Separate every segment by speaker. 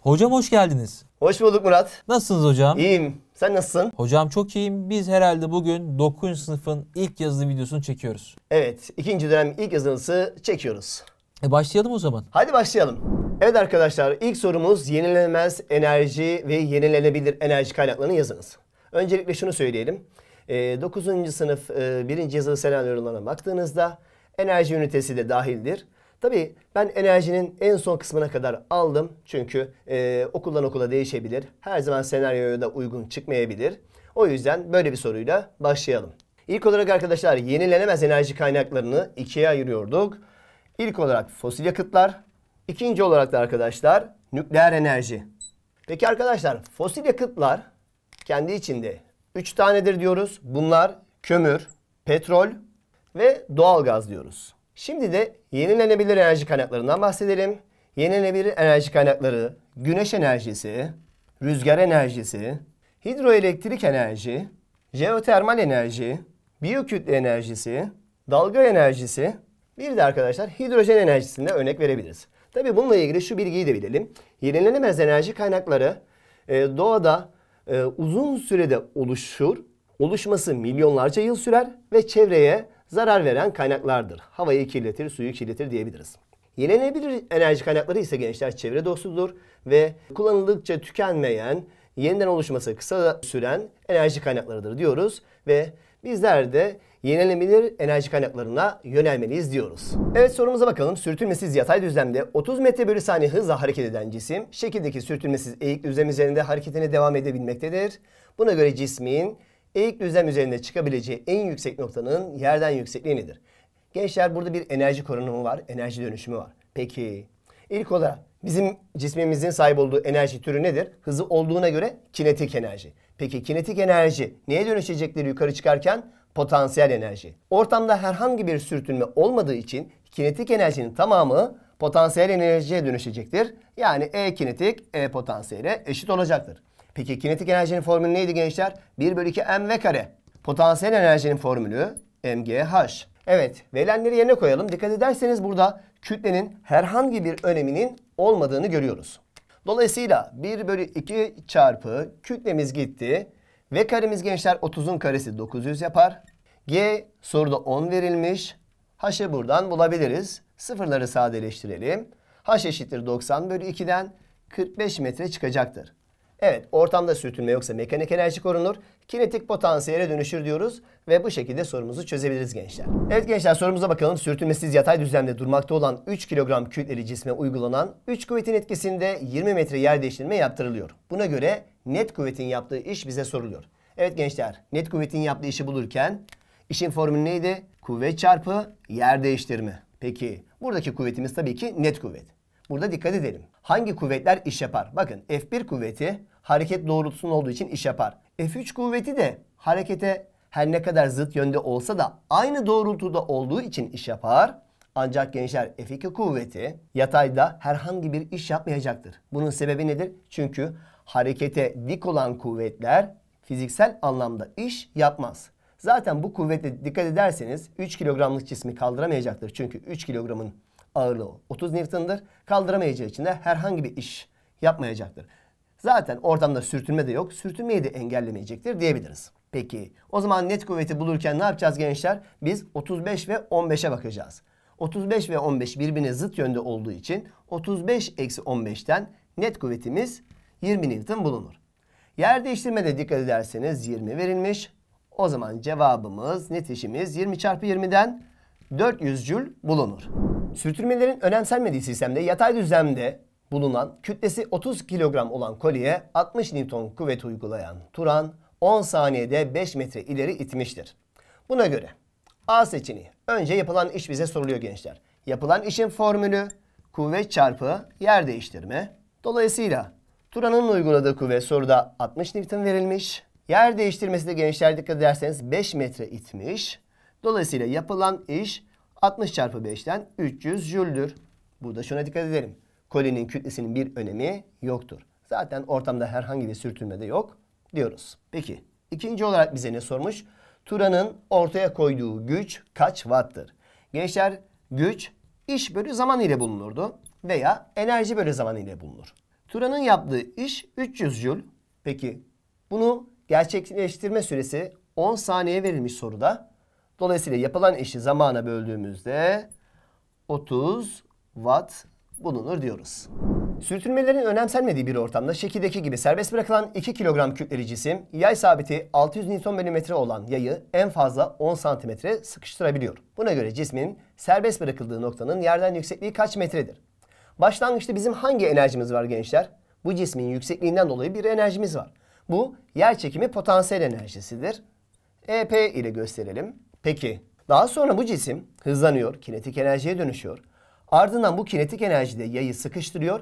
Speaker 1: Hocam hoş geldiniz. Hoş bulduk Murat. Nasılsınız hocam? İyiyim. Sen nasılsın? Hocam çok iyiyim. Biz herhalde bugün 9. sınıfın ilk yazılı videosunu çekiyoruz. Evet, ikinci dönem ilk yazılısı çekiyoruz. E başlayalım o zaman. Hadi başlayalım. Evet arkadaşlar, ilk sorumuz yenilenemez enerji ve yenilenebilir enerji kaynaklarını yazınız. Öncelikle şunu söyleyelim. E, 9. sınıf e, yazılı senaryolarına baktığınızda enerji ünitesi de dahildir. Tabii ben enerjinin en son kısmına kadar aldım. Çünkü e, okuldan okula değişebilir. Her zaman senaryoya da uygun çıkmayabilir. O yüzden böyle bir soruyla başlayalım. İlk olarak arkadaşlar yenilenemez enerji kaynaklarını ikiye ayırıyorduk. İlk olarak fosil yakıtlar. ikinci olarak da arkadaşlar nükleer enerji. Peki arkadaşlar fosil yakıtlar kendi içinde 3 tanedir diyoruz. Bunlar kömür, petrol ve doğalgaz diyoruz. Şimdi de yenilenebilir enerji kaynaklarından bahsedelim. Yenilenebilir enerji kaynakları güneş enerjisi, rüzgar enerjisi, hidroelektrik enerji, jeotermal enerji, biyokütle enerjisi, dalga enerjisi, bir de arkadaşlar hidrojen enerjisinde örnek verebiliriz. Tabii bununla ilgili şu bilgiyi de bilelim. Yenilenemez enerji kaynakları e, doğada e, uzun sürede oluşur. Oluşması milyonlarca yıl sürer ve çevreye zarar veren kaynaklardır. Havayı kirletir, suyu kirletir diyebiliriz. Yenilenebilir enerji kaynakları ise gençler çevre dostudur ve kullanıldıkça tükenmeyen, yeniden oluşması kısa süren enerji kaynaklarıdır diyoruz ve bizler de yenilenebilir enerji kaynaklarına yönelmeliyiz diyoruz. Evet sorumuza bakalım. Sürtünmesiz yatay düzlemde 30 metre bölü saniye hızla hareket eden cisim şekildeki sürtünmesiz eğik düzlem üzerinde hareketine devam edebilmektedir. Buna göre cismin eğik düzlem üzerinde çıkabileceği en yüksek noktanın yerden yüksekliği nedir? Gençler burada bir enerji korunumu var, enerji dönüşümü var. Peki ilk olarak bizim cismimizin sahip olduğu enerji türü nedir? Hızı olduğuna göre kinetik enerji. Peki kinetik enerji neye dönüşecektir yukarı çıkarken? Potansiyel enerji. Ortamda herhangi bir sürtünme olmadığı için kinetik enerjinin tamamı potansiyel enerjiye dönüşecektir. Yani E kinetik E potansiyele eşit olacaktır. Peki kinetik enerjinin formülü neydi gençler? 1 bölü 2 mv kare. Potansiyel enerjinin formülü mgh. Evet verilenleri yerine koyalım. Dikkat ederseniz burada kütlenin herhangi bir öneminin olmadığını görüyoruz. Dolayısıyla 1 bölü 2 çarpı kütlemiz gitti. V karemiz gençler 30'un karesi 900 yapar. G soruda 10 verilmiş. H'ı buradan bulabiliriz. Sıfırları sadeleştirelim. H eşittir 90 bölü 2'den 45 metre çıkacaktır. Evet ortamda sürtünme yoksa mekanik enerji korunur. Kinetik potansiyele dönüşür diyoruz ve bu şekilde sorumuzu çözebiliriz gençler. Evet gençler sorumuza bakalım. Sürtünmesiz yatay düzlemde durmakta olan 3 kilogram kütleli cisme uygulanan 3 kuvvetin etkisinde 20 metre yer değiştirme yaptırılıyor. Buna göre net kuvvetin yaptığı iş bize soruluyor. Evet gençler net kuvvetin yaptığı işi bulurken işin formülü neydi? Kuvvet çarpı yer değiştirme. Peki buradaki kuvvetimiz tabii ki net kuvvet. Burada dikkat edelim. Hangi kuvvetler iş yapar? Bakın F1 kuvveti hareket doğrultusunda olduğu için iş yapar. F3 kuvveti de harekete her ne kadar zıt yönde olsa da aynı doğrultuda olduğu için iş yapar. Ancak gençler F2 kuvveti yatayda herhangi bir iş yapmayacaktır. Bunun sebebi nedir? Çünkü harekete dik olan kuvvetler fiziksel anlamda iş yapmaz. Zaten bu kuvvete dikkat ederseniz 3 kilogramlık cismi kaldıramayacaktır. Çünkü 3 kilogramın ağırlığı 30 Newton'dır. Kaldıramayacağı için de herhangi bir iş yapmayacaktır zaten ortamda sürtünme de yok. Sürtünmeyi de engellemeyecektir diyebiliriz. Peki o zaman net kuvveti bulurken ne yapacağız gençler? Biz 35 ve 15'e bakacağız. 35 ve 15 birbirine zıt yönde olduğu için 35 eksi 15'ten net kuvvetimiz 20 Newton bulunur. Yer de dikkat ederseniz 20 verilmiş. O zaman cevabımız net işimiz 20 çarpı 20'den 400 jül bulunur. Sürtünmelerin önemsenmediği sistemde yatay düzlemde bulunan kütlesi 30 kilogram olan kolyeye 60 Newton kuvvet uygulayan Turan 10 saniyede 5 metre ileri itmiştir. Buna göre A seçeneği. Önce yapılan iş bize soruluyor gençler. Yapılan işin formülü kuvvet çarpı yer değiştirme. Dolayısıyla Turan'ın uyguladığı kuvvet soruda 60 Newton verilmiş. Yer değiştirmesi de gençler dikkat ederseniz 5 metre itmiş. Dolayısıyla yapılan iş 60 çarpı 5'ten 300 jüldür. Burada şuna dikkat edelim kolinin kütlesinin bir önemi yoktur. Zaten ortamda herhangi bir sürtünme de yok diyoruz. Peki ikinci olarak bize ne sormuş? Turan'ın ortaya koyduğu güç kaç watt'tır? Gençler güç iş bölü zaman ile bulunurdu veya enerji bölü zaman ile bulunur. Turan'ın yaptığı iş 300 joule. Peki bunu gerçekleştirme süresi 10 saniye verilmiş soruda. Dolayısıyla yapılan işi zamana böldüğümüzde 30 watt bulunur diyoruz. Sürtünmelerin önemsenmediği bir ortamda şekildeki gibi serbest bırakılan 2 kilogram kütleli cisim yay sabiti 600 Nm olan yayı en fazla 10 cm sıkıştırabiliyor. Buna göre cismin serbest bırakıldığı noktanın yerden yüksekliği kaç metredir? Başlangıçta bizim hangi enerjimiz var gençler? Bu cismin yüksekliğinden dolayı bir enerjimiz var. Bu yer çekimi potansiyel enerjisidir. EP ile gösterelim. Peki daha sonra bu cisim hızlanıyor, kinetik enerjiye dönüşüyor Ardından bu kinetik enerji de yayı sıkıştırıyor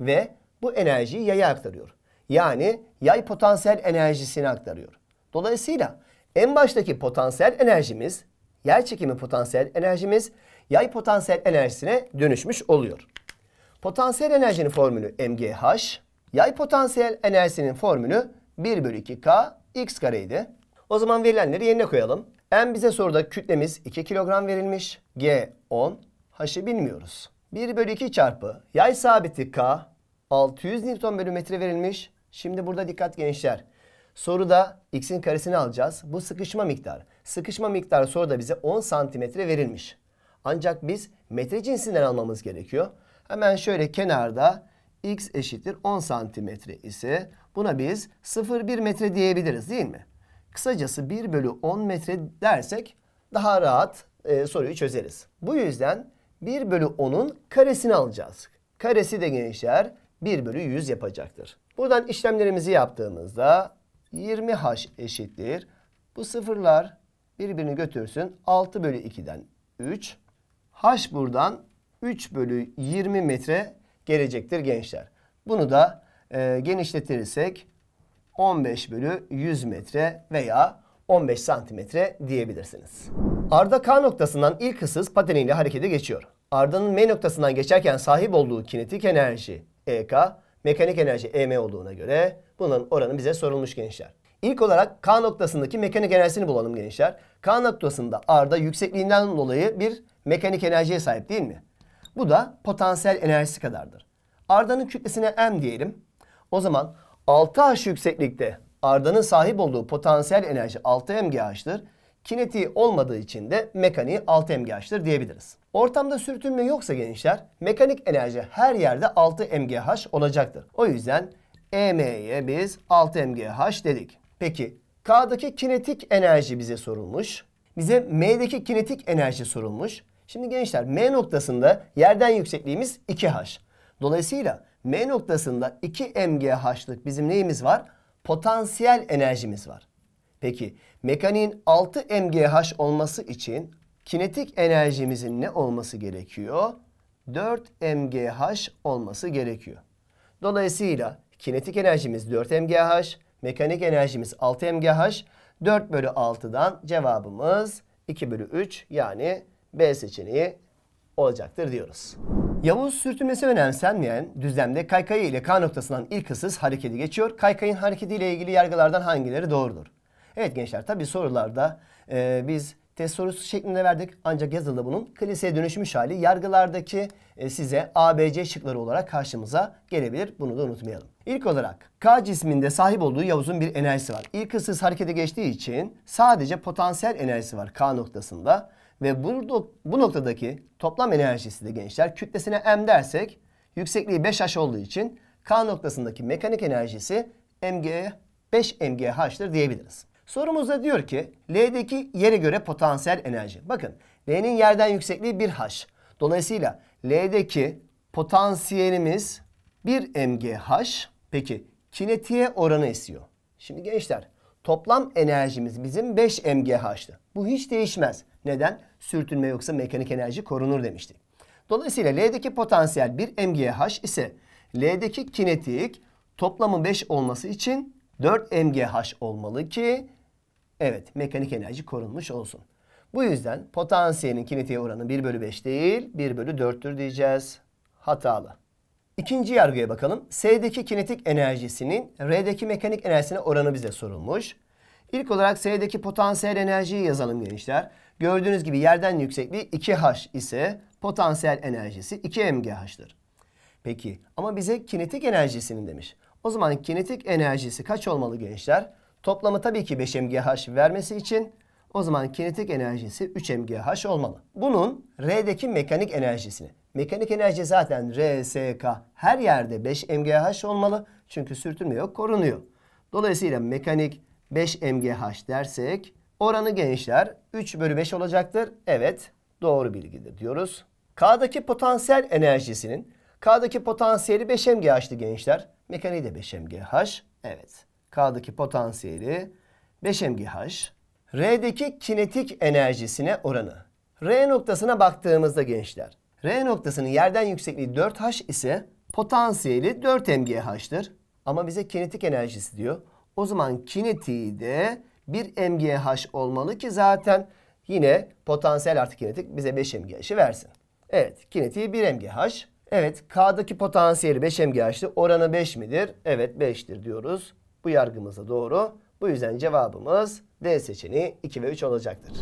Speaker 1: ve bu enerjiyi yaya aktarıyor. Yani yay potansiyel enerjisini aktarıyor. Dolayısıyla en baştaki potansiyel enerjimiz, yer çekimi potansiyel enerjimiz yay potansiyel enerjisine dönüşmüş oluyor. Potansiyel enerjinin formülü MGH, yay potansiyel enerjisinin formülü 1 bölü 2K x kareydi. O zaman verilenleri yerine koyalım. M bize soruda kütlemiz 2 kilogram verilmiş. G 10, Haşı bilmiyoruz. 1 bölü 2 çarpı yay sabiti K 600 Newton bölü metre verilmiş. Şimdi burada dikkat gençler. Soruda x'in karesini alacağız. Bu sıkışma miktarı. Sıkışma miktarı soruda bize 10 santimetre verilmiş. Ancak biz metre cinsinden almamız gerekiyor. Hemen şöyle kenarda x eşittir 10 santimetre ise buna biz 0,1 metre diyebiliriz değil mi? Kısacası 1 bölü 10 metre dersek daha rahat e, soruyu çözeriz. Bu yüzden 1 bölü 10'un karesini alacağız. Karesi de gençler 1 bölü 100 yapacaktır. Buradan işlemlerimizi yaptığımızda 20h eşittir. Bu sıfırlar birbirini götürsün. 6 bölü 2'den 3. H buradan 3 bölü 20 metre gelecektir gençler. Bunu da e, genişletirsek 15 bölü 100 metre veya 15 santimetre diyebilirsiniz. Arda K noktasından ilk hızsız pateniyle harekete geçiyor. Arda'nın M noktasından geçerken sahip olduğu kinetik enerji EK, mekanik enerji EM olduğuna göre bunun oranı bize sorulmuş gençler. İlk olarak K noktasındaki mekanik enerjisini bulalım gençler. K noktasında Arda yüksekliğinden dolayı bir mekanik enerjiye sahip değil mi? Bu da potansiyel enerjisi kadardır. Arda'nın kütlesine M diyelim. O zaman 6H yükseklikte Arda'nın sahip olduğu potansiyel enerji 6 MGH'tır. Kinetiği olmadığı için de mekaniği 6 MGH'tır diyebiliriz. Ortamda sürtünme yoksa gençler mekanik enerji her yerde 6 MGH olacaktır. O yüzden EM'ye biz 6 MGH dedik. Peki K'daki kinetik enerji bize sorulmuş. Bize M'deki kinetik enerji sorulmuş. Şimdi gençler M noktasında yerden yüksekliğimiz 2H. Dolayısıyla M noktasında 2 MGH'lık bizim neyimiz var? Potansiyel enerjimiz var. Peki mekaniğin 6 MGH olması için kinetik enerjimizin ne olması gerekiyor? 4 MGH olması gerekiyor. Dolayısıyla kinetik enerjimiz 4 MGH, mekanik enerjimiz 6 MGH. 4 bölü 6'dan cevabımız 2 bölü 3 yani B seçeneği olacaktır diyoruz. Yavuz sürtünmesi önemsenmeyen düzlemde kaykayı ile K noktasından ilk hızsız hareketi geçiyor. Kaykayın hareketiyle ilgili yargılardan hangileri doğrudur? Evet gençler tabi sorularda e, biz test sorusu şeklinde verdik. Ancak yazılı bunun klasiğe dönüşmüş hali yargılardaki e, size ABC şıkları olarak karşımıza gelebilir. Bunu da unutmayalım. İlk olarak K cisminde sahip olduğu Yavuz'un bir enerjisi var. İlk ıssız harekete geçtiği için sadece potansiyel enerjisi var K noktasında. Ve burada, bu noktadaki toplam enerjisi de gençler kütlesine M dersek yüksekliği 5H olduğu için K noktasındaki mekanik enerjisi MG 5 MGH'tır diyebiliriz. Sorumuzda diyor ki L'deki yere göre potansiyel enerji. Bakın L'nin yerden yüksekliği 1 H. Dolayısıyla L'deki potansiyelimiz 1 MGH. Peki kinetiğe oranı esiyor. Şimdi gençler toplam enerjimiz bizim 5 MGH'tı. Bu hiç değişmez. Neden? Sürtünme yoksa mekanik enerji korunur demiştik. Dolayısıyla L'deki potansiyel 1 MGH ise L'deki kinetik toplamı 5 olması için 4 MGH olmalı ki Evet mekanik enerji korunmuş olsun. Bu yüzden potansiyelin kinetiğe oranı 1 bölü 5 değil 1 bölü 4'tür diyeceğiz. Hatalı. İkinci yargıya bakalım. S'deki kinetik enerjisinin R'deki mekanik enerjisine oranı bize sorulmuş. İlk olarak S'deki potansiyel enerjiyi yazalım gençler. Gördüğünüz gibi yerden yüksekliği 2H ise potansiyel enerjisi 2MGH'tır. Peki ama bize kinetik enerjisinin demiş. O zaman kinetik enerjisi kaç olmalı gençler? Toplamı tabii ki 5 mgh vermesi için o zaman kinetik enerjisi 3 mgh olmalı. Bunun R'deki mekanik enerjisini. Mekanik enerji zaten RSK her yerde 5 mgh olmalı. Çünkü sürtünmüyor, korunuyor. Dolayısıyla mekanik 5 mgh dersek oranı gençler 3 bölü 5 olacaktır. Evet doğru bilgidir diyoruz. K'daki potansiyel enerjisinin K'daki potansiyeli 5 mgh'tı gençler. Mekaniği de 5 mgh. Evet. K'daki potansiyeli 5 mgh. R'deki kinetik enerjisine oranı. R noktasına baktığımızda gençler. R noktasının yerden yüksekliği 4H ise potansiyeli 4 mgh'tır. Ama bize kinetik enerjisi diyor. O zaman kinetiği de 1 mgh olmalı ki zaten yine potansiyel artı kinetik bize 5 mgh'i versin. Evet kinetiği 1 mgh. Evet K'daki potansiyeli 5 mgh'tı. Oranı 5 midir? Evet 5'tir diyoruz. Bu yargımız da doğru. Bu yüzden cevabımız D seçeneği 2 ve 3 olacaktır.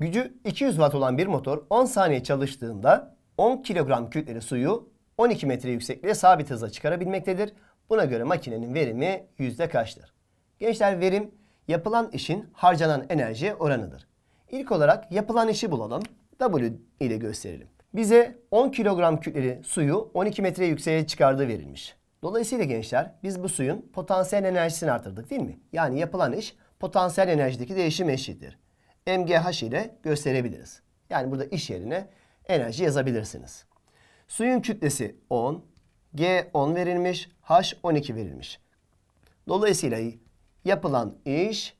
Speaker 1: Gücü 200 watt olan bir motor 10 saniye çalıştığında 10 kilogram kütleli suyu 12 metre yüksekliğe sabit hızla çıkarabilmektedir. Buna göre makinenin verimi yüzde kaçtır? Gençler verim yapılan işin harcanan enerji oranıdır. İlk olarak yapılan işi bulalım. W ile gösterelim. Bize 10 kilogram kütleli suyu 12 metre yükseğe çıkardığı verilmiş. Dolayısıyla gençler biz bu suyun potansiyel enerjisini artırdık değil mi? Yani yapılan iş potansiyel enerjideki değişim eşittir. MGH ile gösterebiliriz. Yani burada iş yerine enerji yazabilirsiniz. Suyun kütlesi 10, G 10 verilmiş, H 12 verilmiş. Dolayısıyla yapılan iş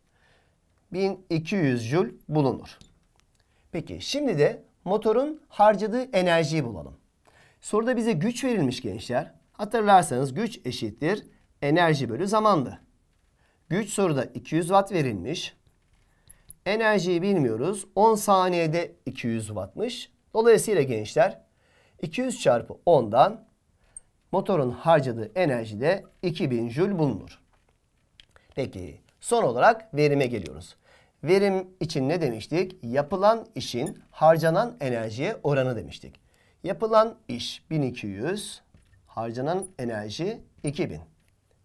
Speaker 1: 1200 jül bulunur. Peki şimdi de motorun harcadığı enerjiyi bulalım. Soruda bize güç verilmiş gençler. Hatırlarsanız güç eşittir enerji bölü zamandı. Güç soruda 200 watt verilmiş. Enerjiyi bilmiyoruz. 10 saniyede 200 wattmış. Dolayısıyla gençler 200 çarpı 10'dan motorun harcadığı enerji de 2000 jül bulunur. Peki son olarak verime geliyoruz. Verim için ne demiştik? Yapılan işin harcanan enerjiye oranı demiştik. Yapılan iş 1200 harcanan enerji 2000.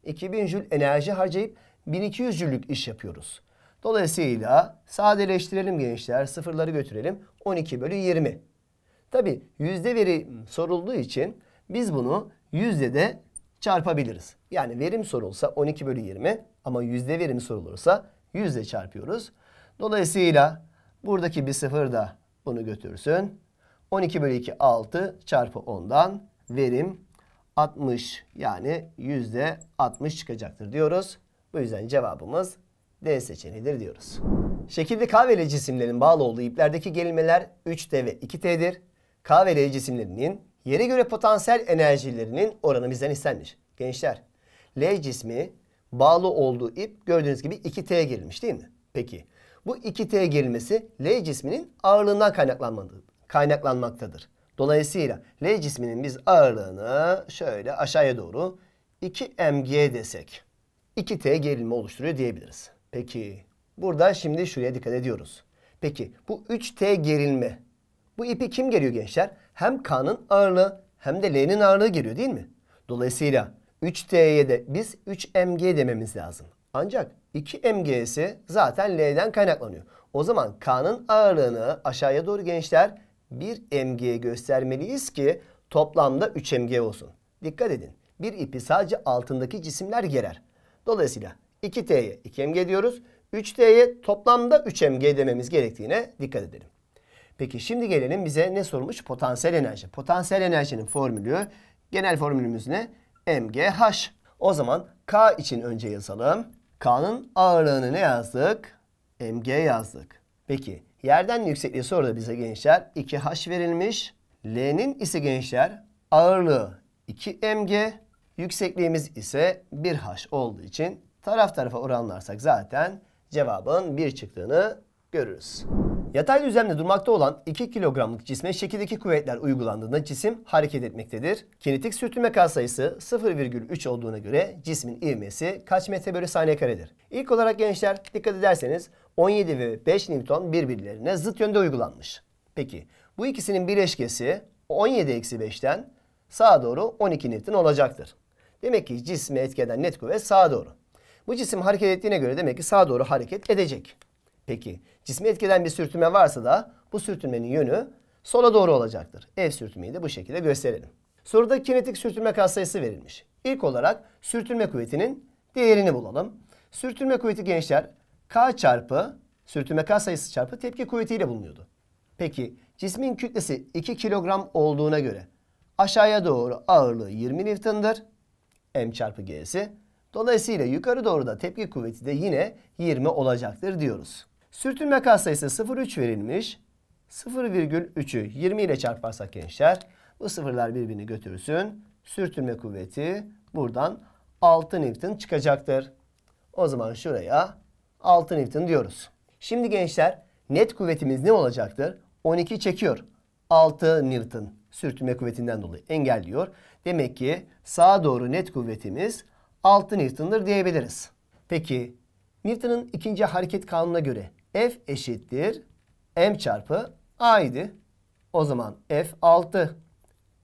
Speaker 1: 2000 jül enerji harcayıp 1200 jüllük iş yapıyoruz. Dolayısıyla sadeleştirelim gençler. Sıfırları götürelim. 12 bölü 20. Tabi yüzde veri sorulduğu için biz bunu yüzde de çarpabiliriz. Yani verim sorulsa 12 bölü 20 ama yüzde verim sorulursa yüzde çarpıyoruz. Dolayısıyla buradaki bir sıfır da bunu götürsün. 12 bölü 2 6 çarpı 10'dan verim 60 yani yüzde 60 çıkacaktır diyoruz. Bu yüzden cevabımız D seçeneğidir diyoruz. Şekilde K ve L cisimlerin bağlı olduğu iplerdeki gerilmeler 3T ve 2T'dir. K ve L cisimlerinin yere göre potansiyel enerjilerinin oranı bizden istenmiş. Gençler L cismi bağlı olduğu ip gördüğünüz gibi 2T'ye gerilmiş değil mi? Peki bu 2T gerilmesi L cisminin ağırlığından kaynaklanmaktadır. Dolayısıyla L cisminin biz ağırlığını şöyle aşağıya doğru 2mg desek 2t gerilme oluşturuyor diyebiliriz. Peki burada şimdi şuraya dikkat ediyoruz. Peki bu 3t gerilme bu ipi kim geriyor gençler? Hem K'nın ağırlığı hem de L'nin ağırlığı geliyor değil mi? Dolayısıyla 3T'ye de biz 3MG dememiz lazım. Ancak 2MG'si zaten L'den kaynaklanıyor. O zaman K'nın ağırlığını aşağıya doğru gençler bir MG göstermeliyiz ki toplamda 3 MG olsun. Dikkat edin. Bir ipi sadece altındaki cisimler gerer. Dolayısıyla 2T'ye 2 MG diyoruz. 3T'ye toplamda 3 MG dememiz gerektiğine dikkat edelim. Peki şimdi gelelim bize ne sormuş? Potansiyel enerji. Potansiyel enerjinin formülü genel formülümüz ne? MGH. O zaman K için önce yazalım. K'nın ağırlığını ne yazdık? MG yazdık. Peki Yerden yüksekliği soruda bize gençler. 2H verilmiş. L'nin ise gençler ağırlığı 2 mg. Yüksekliğimiz ise 1H olduğu için taraf tarafa oranlarsak zaten cevabın 1 çıktığını görürüz. Yatay düzlemde durmakta olan 2 kilogramlık cisme şekildeki kuvvetler uygulandığında cisim hareket etmektedir. Kinetik sürtünme katsayısı 0,3 olduğuna göre cismin ivmesi kaç metre bölü saniye karedir? İlk olarak gençler dikkat ederseniz 17 ve 5 Newton birbirlerine zıt yönde uygulanmış. Peki bu ikisinin bileşkesi 17-5'ten sağa doğru 12 Newton olacaktır. Demek ki cismi etkeden net kuvvet sağa doğru. Bu cisim hareket ettiğine göre demek ki sağa doğru hareket edecek. Peki cismi etkilenen bir sürtünme varsa da bu sürtünmenin yönü sola doğru olacaktır. Ev sürtünmeyi de bu şekilde gösterelim. Soruda kinetik sürtünme katsayısı verilmiş. İlk olarak sürtünme kuvvetinin değerini bulalım. Sürtünme kuvveti gençler K çarpı sürtünme katsayısı çarpı tepki kuvvetiyle bulunuyordu. Peki cismin kütlesi 2 kilogram olduğuna göre aşağıya doğru ağırlığı 20 Newton'dır. M çarpı G'si. Dolayısıyla yukarı doğru da tepki kuvveti de yine 20 olacaktır diyoruz. Sürtünme katsayısı 0,3 verilmiş. 0,3'ü 20 ile çarparsak gençler bu sıfırlar birbirini götürsün. Sürtünme kuvveti buradan 6 Newton çıkacaktır. O zaman şuraya 6 Newton diyoruz. Şimdi gençler net kuvvetimiz ne olacaktır? 12 çekiyor. 6 Newton sürtünme kuvvetinden dolayı engelliyor. Demek ki sağa doğru net kuvvetimiz 6 Newton'dır diyebiliriz. Peki Newton'ın ikinci hareket kanununa göre F eşittir M çarpı A idi. O zaman F 6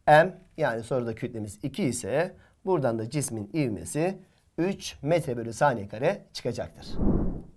Speaker 1: M yani soruda kütlemiz 2 ise buradan da cismin ivmesi 3 metre bölü saniye kare çıkacaktır.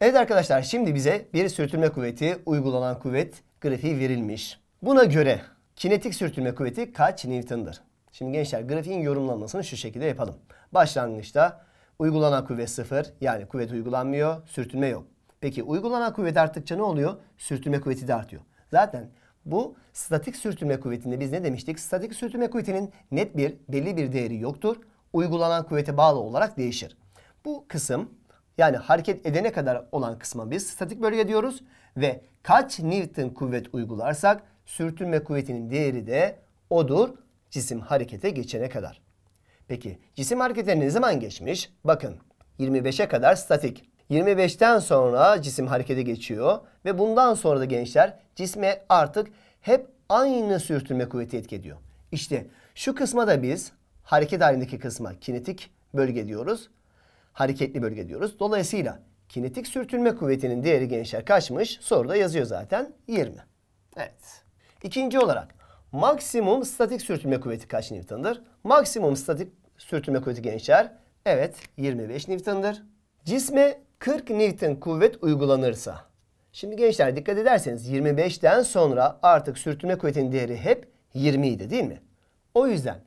Speaker 1: Evet arkadaşlar şimdi bize bir sürtünme kuvveti uygulanan kuvvet grafiği verilmiş. Buna göre kinetik sürtünme kuvveti kaç Newton'dır? Şimdi gençler grafiğin yorumlanmasını şu şekilde yapalım. Başlangıçta uygulanan kuvvet 0 yani kuvvet uygulanmıyor sürtünme yok. Peki uygulanan kuvvet arttıkça ne oluyor? Sürtünme kuvveti de artıyor. Zaten bu statik sürtünme kuvvetinde biz ne demiştik? Statik sürtünme kuvvetinin net bir belli bir değeri yoktur. Uygulanan kuvvete bağlı olarak değişir. Bu kısım yani hareket edene kadar olan kısma biz statik bölge diyoruz. Ve kaç Newton kuvvet uygularsak sürtünme kuvvetinin değeri de odur cisim harekete geçene kadar. Peki cisim harekete ne zaman geçmiş? Bakın 25'e kadar statik. 25'ten sonra cisim harekete geçiyor ve bundan sonra da gençler cisme artık hep aynı sürtünme kuvveti etki ediyor. İşte şu kısma da biz hareket halindeki kısma kinetik bölge diyoruz. Hareketli bölge diyoruz. Dolayısıyla kinetik sürtünme kuvvetinin değeri gençler kaçmış? Soruda yazıyor zaten 20. Evet. İkinci olarak maksimum statik sürtünme kuvveti kaç Newton'dır? Maksimum statik sürtünme kuvveti gençler evet 25 Newton'dır. Cisme 40 Newton kuvvet uygulanırsa. Şimdi gençler dikkat ederseniz 25'ten sonra artık sürtünme kuvvetinin değeri hep 20 idi değil mi? O yüzden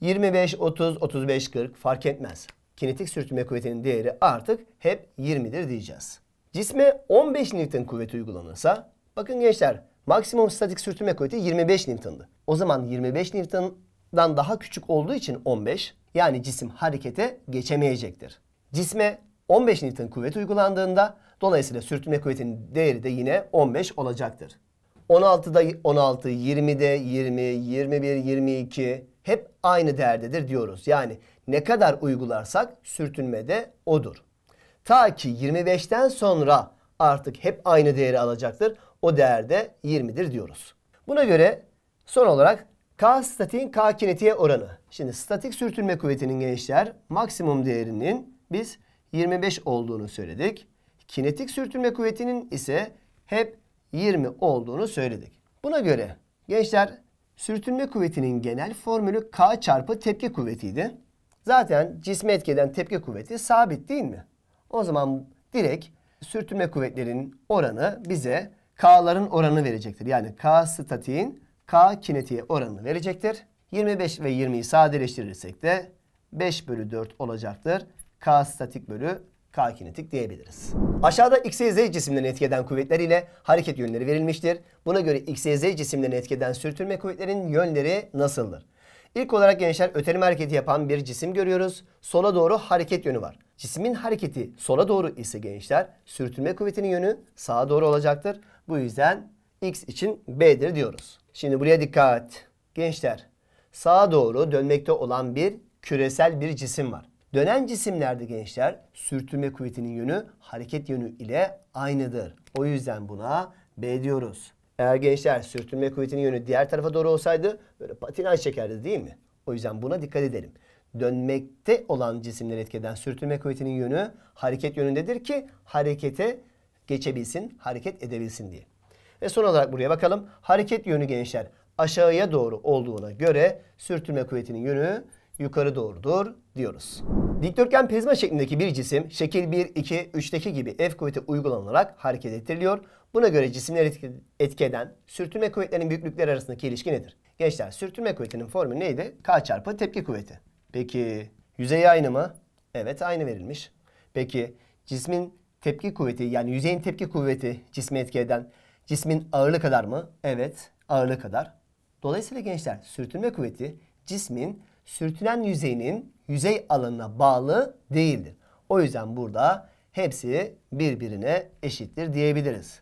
Speaker 1: 25, 30, 35, 40 fark etmez. Kinetik sürtünme kuvvetinin değeri artık hep 20'dir diyeceğiz. Cisme 15 Newton kuvveti uygulanırsa bakın gençler maksimum statik sürtünme kuvveti 25 Newton'dı. O zaman 25 Newton'dan daha küçük olduğu için 15 yani cisim harekete geçemeyecektir. Cisme 15 Newton kuvvet uygulandığında dolayısıyla sürtünme kuvvetinin değeri de yine 15 olacaktır. 16'da 16, 20'de 20, 21, 22 hep aynı değerdedir diyoruz. Yani ne kadar uygularsak sürtünme de odur. Ta ki 25'ten sonra artık hep aynı değeri alacaktır. O değer de 20'dir diyoruz. Buna göre son olarak K statiğin K kinetiğe oranı. Şimdi statik sürtünme kuvvetinin gençler maksimum değerinin biz 25 olduğunu söyledik. Kinetik sürtünme kuvvetinin ise hep 20 olduğunu söyledik. Buna göre gençler sürtünme kuvvetinin genel formülü K çarpı tepki kuvvetiydi. Zaten cisme etkeden tepki kuvveti sabit değil mi? O zaman direkt sürtünme kuvvetlerinin oranı bize K'ların oranı verecektir. Yani K statiğin K kinetiğe oranını verecektir. 25 ve 20'yi sadeleştirirsek de 5 bölü 4 olacaktır. K statik bölü K kinetik diyebiliriz. Aşağıda X, Y, Z cisimlerini etkeden kuvvetler ile hareket yönleri verilmiştir. Buna göre X, Y, Z cisimlerini etkeden sürtünme kuvvetlerinin yönleri nasıldır? İlk olarak gençler öteleme hareketi yapan bir cisim görüyoruz. Sola doğru hareket yönü var. Cismin hareketi sola doğru ise gençler sürtünme kuvvetinin yönü sağa doğru olacaktır. Bu yüzden X için B'dir diyoruz. Şimdi buraya dikkat. Gençler sağa doğru dönmekte olan bir küresel bir cisim var. Dönen cisimlerde gençler sürtünme kuvvetinin yönü hareket yönü ile aynıdır. O yüzden buna B diyoruz. Eğer gençler sürtünme kuvvetinin yönü diğer tarafa doğru olsaydı böyle patinaj çekerdi değil mi? O yüzden buna dikkat edelim. Dönmekte olan cisimleri etkeden sürtünme kuvvetinin yönü hareket yönündedir ki harekete geçebilsin, hareket edebilsin diye. Ve son olarak buraya bakalım. Hareket yönü gençler aşağıya doğru olduğuna göre sürtünme kuvvetinin yönü yukarı doğrudur diyoruz. Dikdörtgen prizma şeklindeki bir cisim şekil 1, 2, 3'teki gibi F kuvveti uygulanarak hareket ettiriliyor. Buna göre cisimleri etki eden sürtünme kuvvetlerinin büyüklükleri arasındaki ilişki nedir? Gençler sürtünme kuvvetinin formülü neydi? K çarpı tepki kuvveti. Peki yüzey aynı mı? Evet aynı verilmiş. Peki cismin tepki kuvveti yani yüzeyin tepki kuvveti cismi etki eden cismin ağırlığı kadar mı? Evet ağırlığı kadar. Dolayısıyla gençler sürtünme kuvveti cismin sürtünen yüzeyinin yüzey alanına bağlı değildir. O yüzden burada hepsi birbirine eşittir diyebiliriz.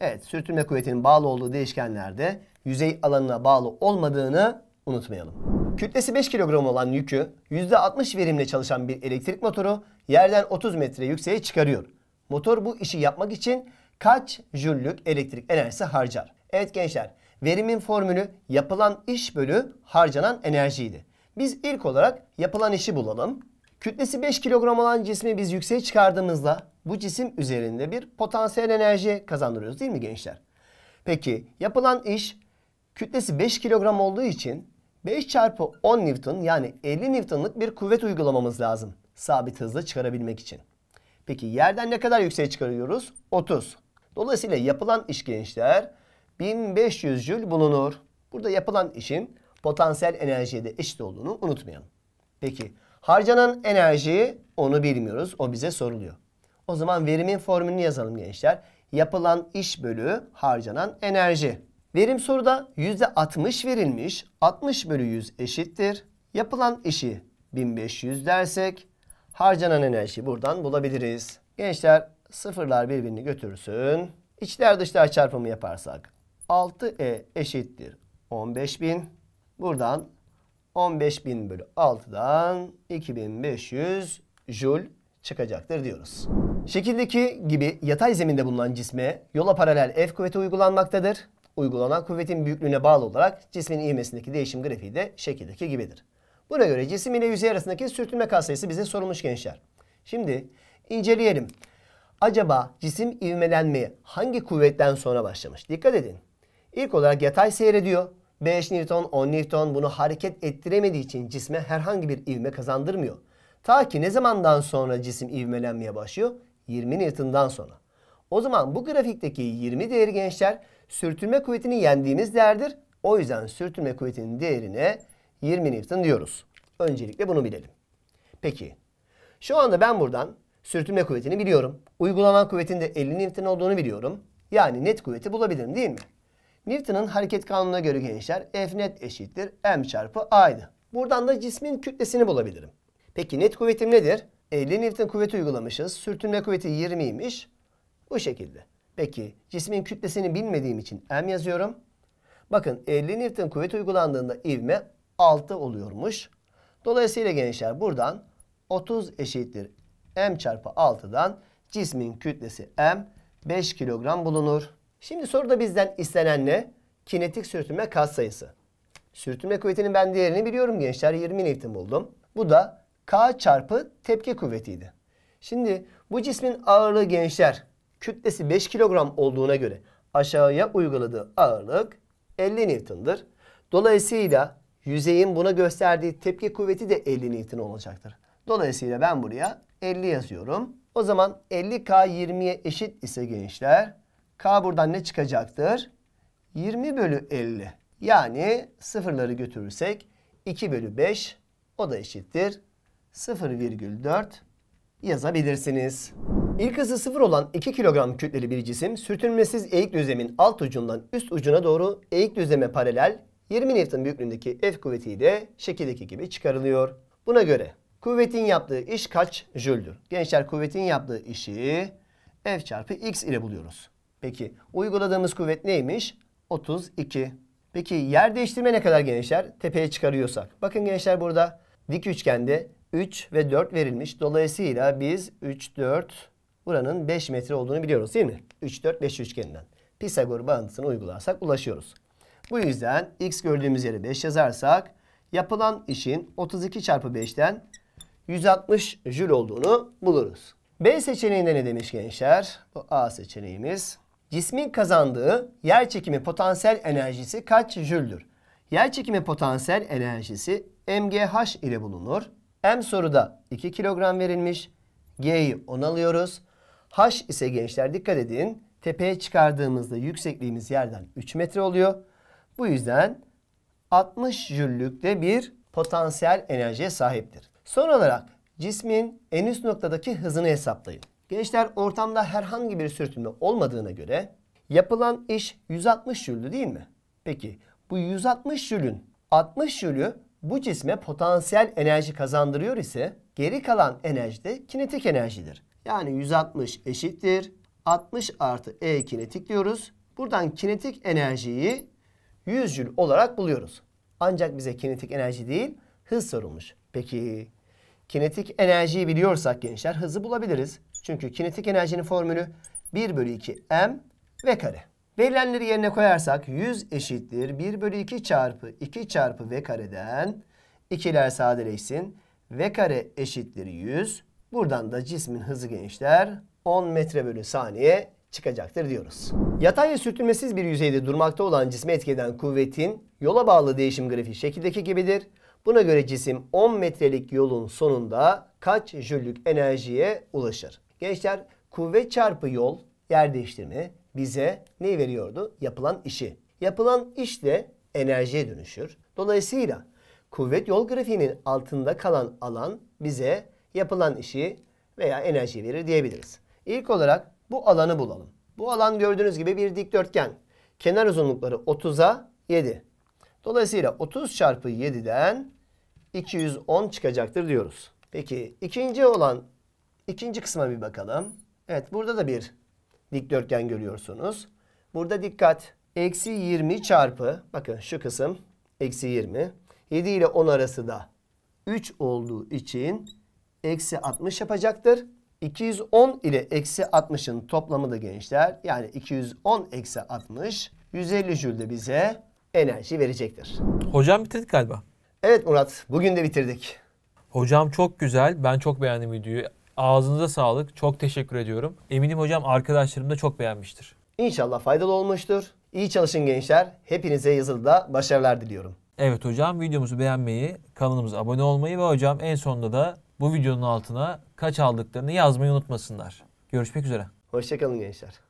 Speaker 1: Evet sürtünme kuvvetinin bağlı olduğu değişkenlerde yüzey alanına bağlı olmadığını unutmayalım. Kütlesi 5 kilogram olan yükü %60 verimle çalışan bir elektrik motoru yerden 30 metre yükseğe çıkarıyor. Motor bu işi yapmak için kaç jüllük elektrik enerjisi harcar? Evet gençler, verimin formülü yapılan iş bölü harcanan enerjiydi. Biz ilk olarak yapılan işi bulalım. Kütlesi 5 kilogram olan cismi biz yükseğe çıkardığımızda bu cisim üzerinde bir potansiyel enerji kazandırıyoruz değil mi gençler? Peki yapılan iş kütlesi 5 kilogram olduğu için 5 çarpı 10 Newton yani 50 Newton'lık bir kuvvet uygulamamız lazım. Sabit hızla çıkarabilmek için. Peki yerden ne kadar yükseğe çıkarıyoruz? 30. Dolayısıyla yapılan iş gençler 1500 jül bulunur. Burada yapılan işin potansiyel enerjiye de eşit olduğunu unutmayalım. Peki harcanan enerjiyi onu bilmiyoruz. O bize soruluyor. O zaman verimin formülünü yazalım gençler. Yapılan iş bölü harcanan enerji. Verim soruda %60 verilmiş. 60 bölü 100 eşittir. Yapılan işi 1500 dersek harcanan enerjiyi buradan bulabiliriz. Gençler sıfırlar birbirini götürsün. İçler dışlar çarpımı yaparsak 6E eşittir 15.000. Buradan 15.000 bölü 6'dan 2500 jül çıkacaktır diyoruz. Şekildeki gibi yatay zeminde bulunan cisme yola paralel F kuvveti uygulanmaktadır. Uygulanan kuvvetin büyüklüğüne bağlı olarak cismin ivmesindeki değişim grafiği de şekildeki gibidir. Buna göre cisim ile yüzey arasındaki sürtünme katsayısı bize sorulmuş gençler. Şimdi inceleyelim. Acaba cisim ivmelenmeye hangi kuvvetten sonra başlamış? Dikkat edin. İlk olarak yatay seyrediyor. 5 Newton, 10 Newton bunu hareket ettiremediği için cisme herhangi bir ivme kazandırmıyor. Ta ki ne zamandan sonra cisim ivmelenmeye başlıyor? 20 Newton'dan sonra. O zaman bu grafikteki 20 değeri gençler sürtünme kuvvetini yendiğimiz değerdir. O yüzden sürtünme kuvvetinin değerine 20 Newton diyoruz. Öncelikle bunu bilelim. Peki şu anda ben buradan sürtünme kuvvetini biliyorum. Uygulanan kuvvetin de 50 Newton olduğunu biliyorum. Yani net kuvveti bulabilirim değil mi? Newton'un hareket kanununa göre gençler F net eşittir M çarpı A'ydı. Buradan da cismin kütlesini bulabilirim. Peki net kuvvetim nedir? 50 Newton kuvveti uygulamışız. Sürtünme kuvveti 20'ymiş. Bu şekilde. Peki cismin kütlesini bilmediğim için M yazıyorum. Bakın 50 Newton kuvvet uygulandığında ivme 6 oluyormuş. Dolayısıyla gençler buradan 30 eşittir M çarpı 6'dan cismin kütlesi M 5 kilogram bulunur. Şimdi soruda bizden istenen ne? Kinetik sürtünme kat sayısı. Sürtünme kuvvetinin ben değerini biliyorum gençler. 20 Newton buldum. Bu da K çarpı tepki kuvvetiydi. Şimdi bu cismin ağırlığı gençler kütlesi 5 kilogram olduğuna göre aşağıya uyguladığı ağırlık 50 Newton'dır. Dolayısıyla yüzeyin buna gösterdiği tepki kuvveti de 50 Newton olacaktır. Dolayısıyla ben buraya 50 yazıyorum. O zaman 50K 20'ye eşit ise gençler K buradan ne çıkacaktır? 20 bölü 50. Yani sıfırları götürürsek 2 bölü 5 o da eşittir. 0,4 yazabilirsiniz. İlk hızı sıfır olan 2 kilogram kütleli bir cisim sürtünmesiz eğik düzlemin alt ucundan üst ucuna doğru eğik düzleme paralel 20 Newton büyüklüğündeki F kuvvetiyle şekildeki gibi çıkarılıyor. Buna göre kuvvetin yaptığı iş kaç jüldür? Gençler kuvvetin yaptığı işi F çarpı X ile buluyoruz. Peki uyguladığımız kuvvet neymiş? 32. Peki yer değiştirme ne kadar gençler? Tepeye çıkarıyorsak. Bakın gençler burada dik üçgende 3 ve 4 verilmiş. Dolayısıyla biz 3, 4 buranın 5 metre olduğunu biliyoruz değil mi? 3, 4, 5 üçgeninden. Pisagor bağıntısını uygularsak ulaşıyoruz. Bu yüzden x gördüğümüz yere 5 yazarsak yapılan işin 32 çarpı 5'ten 160 jül olduğunu buluruz. B seçeneğinde ne demiş gençler? Bu A seçeneğimiz. Cismin kazandığı yer çekimi potansiyel enerjisi kaç jüldür? Yer çekimi potansiyel enerjisi MGH ile bulunur. M soruda 2 kilogram verilmiş. G'yi 10 alıyoruz. H ise gençler dikkat edin. Tepeye çıkardığımızda yüksekliğimiz yerden 3 metre oluyor. Bu yüzden 60 jüllükte bir potansiyel enerjiye sahiptir. Son olarak cismin en üst noktadaki hızını hesaplayın. Gençler ortamda herhangi bir sürtünme olmadığına göre yapılan iş 160 jüldü değil mi? Peki bu 160 jülün 60 jülü bu cisme potansiyel enerji kazandırıyor ise geri kalan enerji de kinetik enerjidir. Yani 160 eşittir 60 artı E kinetik diyoruz. Buradan kinetik enerjiyi 100 jül olarak buluyoruz. Ancak bize kinetik enerji değil hız sorulmuş. Peki kinetik enerjiyi biliyorsak gençler hızı bulabiliriz. Çünkü kinetik enerjinin formülü 1 bölü 2 m v kare. Verilenleri yerine koyarsak 100 eşittir 1 bölü 2 çarpı 2 çarpı v kareden ikiler sadeleşsin. v kare eşittir 100. Buradan da cismin hızı genişler 10 metre bölü saniye çıkacaktır diyoruz. Yatay ve sürtünmesiz bir yüzeyde durmakta olan cisme etkeden kuvvetin yola bağlı değişim grafiği şekildeki gibidir. Buna göre cisim 10 metrelik yolun sonunda kaç jüllük enerjiye ulaşır? Gençler kuvvet çarpı yol yer değiştirme bize ne veriyordu? Yapılan işi. Yapılan iş de enerjiye dönüşür. Dolayısıyla kuvvet yol grafiğinin altında kalan alan bize yapılan işi veya enerjiyi verir diyebiliriz. İlk olarak bu alanı bulalım. Bu alan gördüğünüz gibi bir dikdörtgen. Kenar uzunlukları 30'a 7. Dolayısıyla 30 çarpı 7'den 210 çıkacaktır diyoruz. Peki ikinci olan İkinci kısma bir bakalım. Evet burada da bir dikdörtgen görüyorsunuz. Burada dikkat. Eksi 20 çarpı bakın şu kısım eksi 20. 7 ile 10 arası da 3 olduğu için eksi 60 yapacaktır. 210 ile eksi 60'ın toplamı da gençler yani 210 eksi 60 150 jülde bize enerji verecektir. Hocam bitirdik galiba. Evet Murat bugün de bitirdik. Hocam çok güzel. Ben çok beğendim videoyu. Ağzınıza sağlık. Çok teşekkür ediyorum. Eminim hocam arkadaşlarım da çok beğenmiştir. İnşallah faydalı olmuştur. İyi çalışın gençler. Hepinize yazılıda başarılar diliyorum. Evet hocam videomuzu beğenmeyi, kanalımıza abone olmayı ve hocam en sonunda da bu videonun altına kaç aldıklarını yazmayı unutmasınlar. Görüşmek üzere. Hoşçakalın gençler.